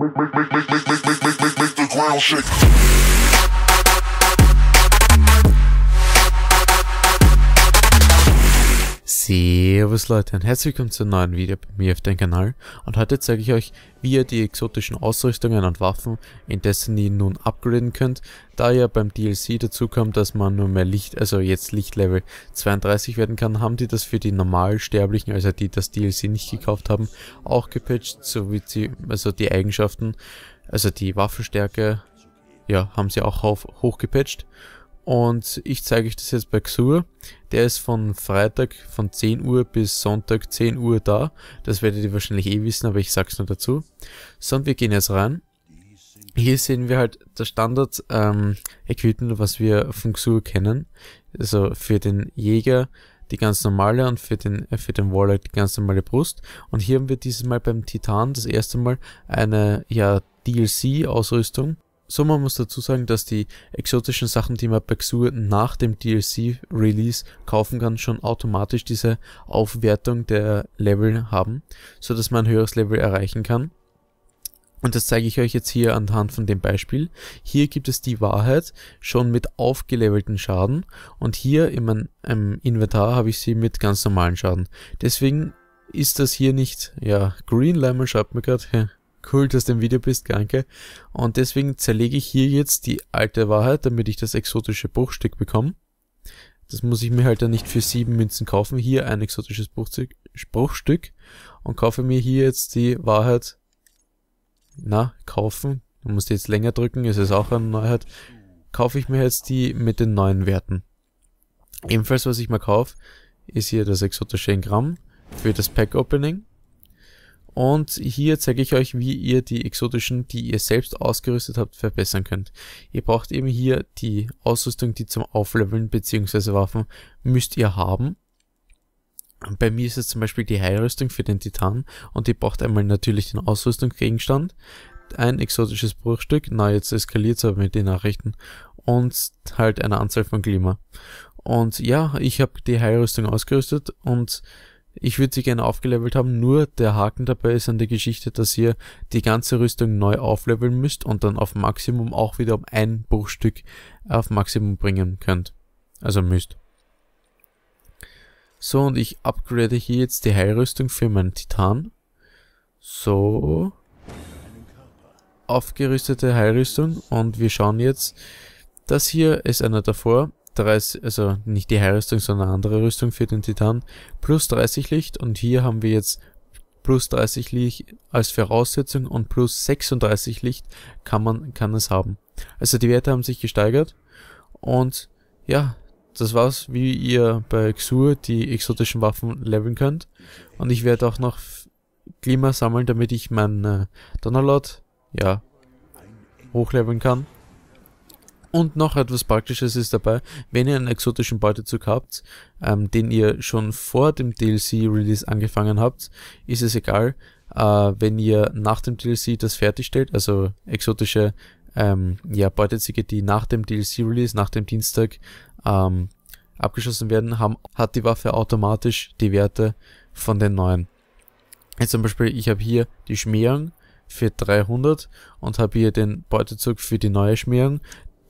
make, make, make, make, make, make, make, make, make the ground shake. Servus Leute und herzlich willkommen zu einem neuen Video bei mir auf dem Kanal und heute zeige ich euch, wie ihr die exotischen Ausrüstungen und Waffen in Destiny nun upgraden könnt, da ja beim DLC dazu kommt, dass man nur mehr Licht, also jetzt Lichtlevel 32 werden kann, haben die das für die Normalsterblichen, also die das DLC nicht gekauft haben, auch gepatcht, so wie sie, also die Eigenschaften, also die Waffenstärke, ja, haben sie auch hoch, hochgepatcht und ich zeige euch das jetzt bei Xur. Der ist von Freitag von 10 Uhr bis Sonntag 10 Uhr da. Das werdet ihr wahrscheinlich eh wissen, aber ich sag's nur dazu. So, und wir gehen jetzt rein. Hier sehen wir halt das Standard-Equipment, ähm, was wir von Xur kennen. Also für den Jäger die ganz normale und für den, äh, für den Warlock die ganz normale Brust. Und hier haben wir dieses Mal beim Titan das erste Mal eine ja, DLC-Ausrüstung so man muss dazu sagen, dass die exotischen Sachen, die man bei Xur nach dem DLC-Release kaufen kann, schon automatisch diese Aufwertung der Level haben, so dass man ein höheres Level erreichen kann. Und das zeige ich euch jetzt hier anhand von dem Beispiel. Hier gibt es die Wahrheit schon mit aufgelevelten Schaden und hier in meinem Inventar habe ich sie mit ganz normalen Schaden. Deswegen ist das hier nicht, ja, Green Lemon schreibt mir gerade, cool, dass du im Video bist, danke. Und deswegen zerlege ich hier jetzt die alte Wahrheit, damit ich das exotische Bruchstück bekomme. Das muss ich mir halt dann nicht für sieben Münzen kaufen. Hier ein exotisches Bruchstück und kaufe mir hier jetzt die Wahrheit. Na, kaufen. Man muss jetzt länger drücken, es ist auch eine Neuheit. Kaufe ich mir jetzt die mit den neuen Werten. Ebenfalls, was ich mal kaufe, ist hier das exotische Engramm für das Pack Opening. Und hier zeige ich euch, wie ihr die exotischen, die ihr selbst ausgerüstet habt, verbessern könnt. Ihr braucht eben hier die Ausrüstung, die zum Aufleveln bzw. Waffen müsst ihr haben. Bei mir ist es zum Beispiel die Heilrüstung für den Titan und ihr braucht einmal natürlich den Ausrüstungsgegenstand, ein exotisches Bruchstück, na jetzt eskaliert es aber mit den Nachrichten und halt eine Anzahl von Klima. Und ja, ich habe die Heilrüstung ausgerüstet und ich würde sie gerne aufgelevelt haben, nur der Haken dabei ist an der Geschichte, dass ihr die ganze Rüstung neu aufleveln müsst und dann auf Maximum auch wieder um ein Bruchstück auf Maximum bringen könnt. Also müsst. So, und ich upgrade hier jetzt die Heilrüstung für meinen Titan. So. Aufgerüstete Heilrüstung. Und wir schauen jetzt, das hier ist einer davor. 30, also nicht die Heilrüstung, sondern eine andere Rüstung für den Titan, plus 30 Licht und hier haben wir jetzt plus 30 Licht als Voraussetzung und plus 36 Licht kann man, kann es haben. Also die Werte haben sich gesteigert und ja, das war's, wie ihr bei Xur die exotischen Waffen leveln könnt und ich werde auch noch Klima sammeln, damit ich meinen äh, Donnerlord, ja, hochleveln kann. Und noch etwas Praktisches ist dabei, wenn ihr einen exotischen Beutezug habt, ähm, den ihr schon vor dem DLC-Release angefangen habt, ist es egal, äh, wenn ihr nach dem DLC das fertigstellt, also exotische ähm, ja, Beutezüge, die nach dem DLC-Release, nach dem Dienstag ähm, abgeschossen werden, haben, hat die Waffe automatisch die Werte von den neuen. Jetzt zum Beispiel, ich habe hier die Schmierung für 300 und habe hier den Beutezug für die neue Schmierung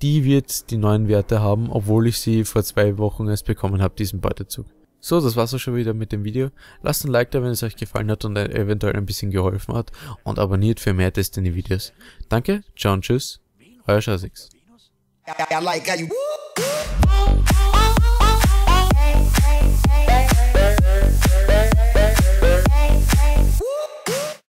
die wird die neuen Werte haben, obwohl ich sie vor zwei Wochen erst bekommen habe, diesen Beutezug. So, das war's auch schon wieder mit dem Video. Lasst ein Like da, wenn es euch gefallen hat und eventuell ein bisschen geholfen hat und abonniert für mehr Destiny-Videos. Danke, ciao und tschüss, euer Schasix.